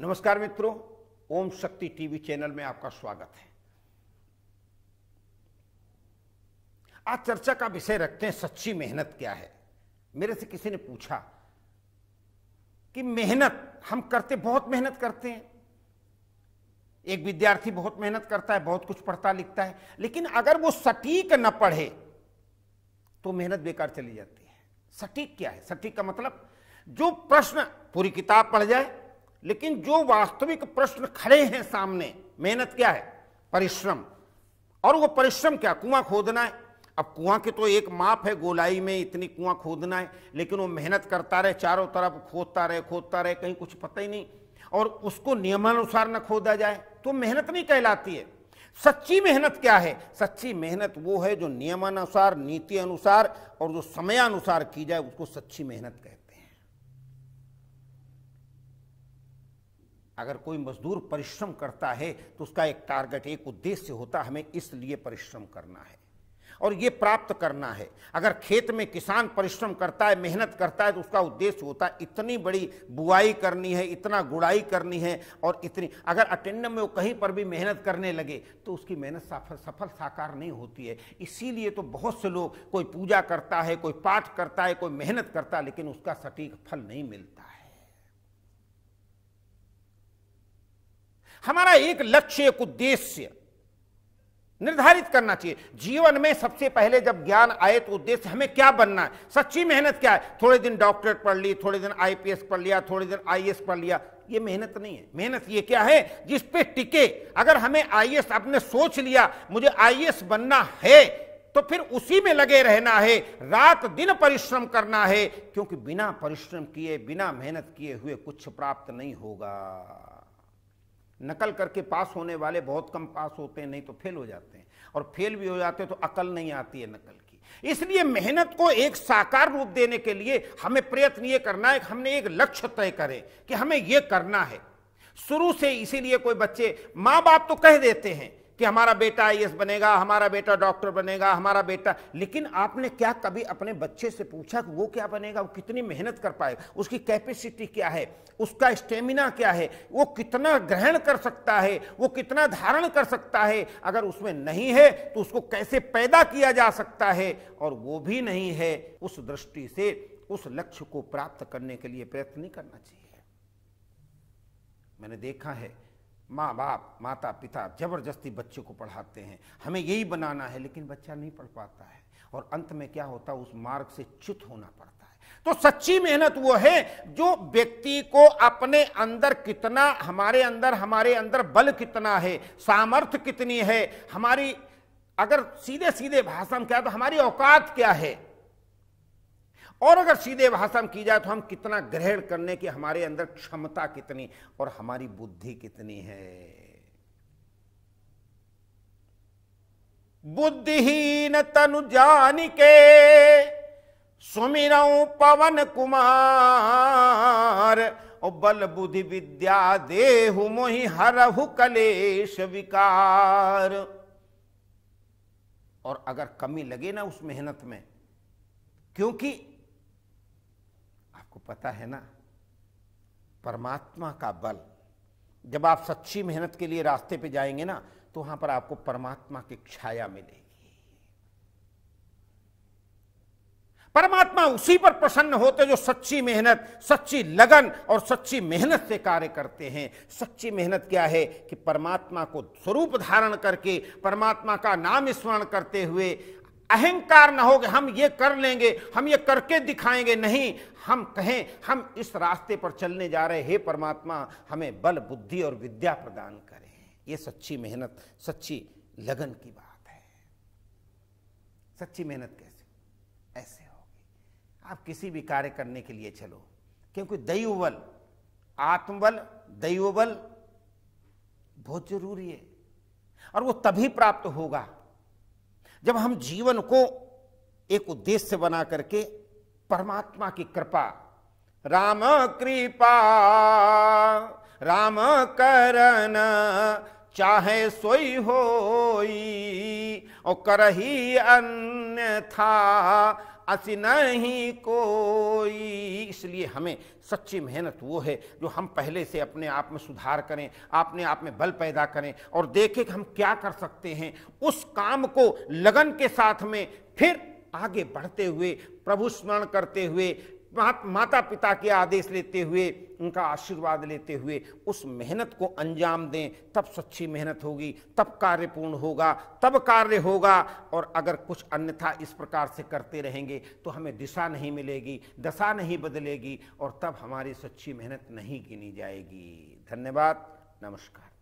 नमस्कार मित्रों ओम शक्ति टीवी चैनल में आपका स्वागत है आज चर्चा का विषय रखते हैं सच्ची मेहनत क्या है मेरे से किसी ने पूछा कि मेहनत हम करते बहुत मेहनत करते हैं एक विद्यार्थी बहुत मेहनत करता है बहुत कुछ पढ़ता लिखता है लेकिन अगर वो सटीक न पढ़े तो मेहनत बेकार चली जाती है सटीक क्या है सटीक का मतलब जो प्रश्न पूरी किताब पढ़ जाए लेकिन जो वास्तविक प्रश्न खड़े हैं सामने मेहनत क्या है परिश्रम और वो परिश्रम क्या कुआं खोदना है अब कुआं की तो एक माप है गोलाई में इतनी कुआं खोदना है लेकिन वो मेहनत करता रहे चारों तरफ खोदता रहे खोदता रहे कहीं कुछ पता ही नहीं और उसको नियमानुसार न खोदा जाए तो मेहनत नहीं कहलाती है सच्ची मेहनत क्या है सच्ची मेहनत वो है जो नियमानुसार नीति अनुसार और जो समयानुसार की जाए उसको सच्ची मेहनत कहती अगर कोई मजदूर परिश्रम करता है तो उसका एक टारगेट एक उद्देश्य होता है हमें इसलिए परिश्रम करना है और ये प्राप्त करना है अगर खेत में किसान परिश्रम करता है मेहनत करता है तो उसका उद्देश्य होता है इतनी बड़ी बुआई करनी है इतना गुड़ाई करनी है और इतनी अगर अटेंडम में वो कहीं पर भी मेहनत करने लगे तो उसकी मेहनत सफल सफल साकार नहीं होती है इसीलिए तो बहुत से लोग कोई पूजा करता है कोई पाठ करता है कोई मेहनत करता है लेकिन उसका सटीक फल नहीं मिलता है हमारा एक लक्ष्य एक उद्देश्य निर्धारित करना चाहिए जीवन में सबसे पहले जब ज्ञान आए तो उद्देश्य हमें क्या बनना है सच्ची मेहनत क्या है थोड़े दिन डॉक्टरेट पढ़ ली थोड़े दिन आईपीएस पढ़ लिया थोड़े दिन आईएएस e पढ़ लिया ये मेहनत नहीं है मेहनत ये क्या है जिस पे टिके अगर हमें आईएएस e आपने सोच लिया मुझे आईएएस e बनना है तो फिर उसी में लगे रहना है रात दिन परिश्रम करना है क्योंकि बिना परिश्रम किए बिना मेहनत किए हुए कुछ प्राप्त नहीं होगा नकल करके पास होने वाले बहुत कम पास होते हैं नहीं तो फेल हो जाते हैं और फेल भी हो जाते हैं तो अकल नहीं आती है नकल की इसलिए मेहनत को एक साकार रूप देने के लिए हमें प्रयत्न ये करना है हमने एक लक्ष्य तय करें कि हमें ये करना है शुरू से इसीलिए कोई बच्चे माँ बाप तो कह देते हैं कि हमारा बेटा आई बनेगा हमारा बेटा डॉक्टर बनेगा हमारा बेटा लेकिन आपने क्या कभी अपने बच्चे से पूछा कि वो क्या बनेगा वो कितनी मेहनत कर पाएगा उसकी कैपेसिटी क्या है उसका स्टेमिना क्या है वो कितना ग्रहण कर सकता है वो कितना धारण कर सकता है अगर उसमें नहीं है तो उसको कैसे पैदा किया जा सकता है और वो भी नहीं है उस दृष्टि से उस लक्ष्य को प्राप्त करने के लिए प्रयत्न नहीं करना चाहिए मैंने देखा है माँ बाप माता पिता जबरदस्ती बच्चे को पढ़ाते हैं हमें यही बनाना है लेकिन बच्चा नहीं पढ़ पाता है और अंत में क्या होता है उस मार्ग से च्युत होना पड़ता है तो सच्ची मेहनत वो है जो व्यक्ति को अपने अंदर कितना हमारे अंदर हमारे अंदर बल कितना है सामर्थ्य कितनी है हमारी अगर सीधे सीधे भाषा में क्या तो हमारी औकात क्या है और अगर सीधे भाषा में की जाए तो हम कितना ग्रहण करने की हमारे अंदर क्षमता कितनी और हमारी बुद्धि कितनी है बुद्धिहीन तनु जान के सुमिर पवन कुमार और बल बुद्धि विद्या देहु मोहि हरहु कलेश विकार और अगर कमी लगे ना उस मेहनत में क्योंकि आपको पता है ना परमात्मा का बल जब आप सच्ची मेहनत के लिए रास्ते पे जाएंगे ना तो वहां पर आपको परमात्मा की छाया मिलेगी परमात्मा उसी पर प्रसन्न होते जो सच्ची मेहनत सच्ची लगन और सच्ची मेहनत से कार्य करते हैं सच्ची मेहनत क्या है कि परमात्मा को स्वरूप धारण करके परमात्मा का नाम स्मरण करते हुए अहंकार ना हो कि हम ये कर लेंगे हम ये करके दिखाएंगे नहीं हम कहें हम इस रास्ते पर चलने जा रहे हे परमात्मा हमें बल बुद्धि और विद्या प्रदान करें ये सच्ची मेहनत सच्ची लगन की बात है सच्ची मेहनत कैसे ऐसे होगी आप किसी भी कार्य करने के लिए चलो क्योंकि दैव बल आत्मबल दैव बल बहुत जरूरी है और वो तभी प्राप्त होगा जब हम जीवन को एक उद्देश्य बना करके परमात्मा की कृपा राम कृपा राम करण चाहे सोई होई और ही अन्य था अस नहीं कोई इसलिए हमें सच्ची मेहनत वो है जो हम पहले से अपने आप में सुधार करें अपने आप में बल पैदा करें और देखें कि हम क्या कर सकते हैं उस काम को लगन के साथ में फिर आगे बढ़ते हुए प्रभु स्मरण करते हुए माता पिता के आदेश लेते हुए उनका आशीर्वाद लेते हुए उस मेहनत को अंजाम दें तब सच्ची मेहनत होगी तब कार्य पूर्ण होगा तब कार्य होगा और अगर कुछ अन्यथा इस प्रकार से करते रहेंगे तो हमें दिशा नहीं मिलेगी दशा नहीं बदलेगी और तब हमारी सच्ची मेहनत नहीं गिनी जाएगी धन्यवाद नमस्कार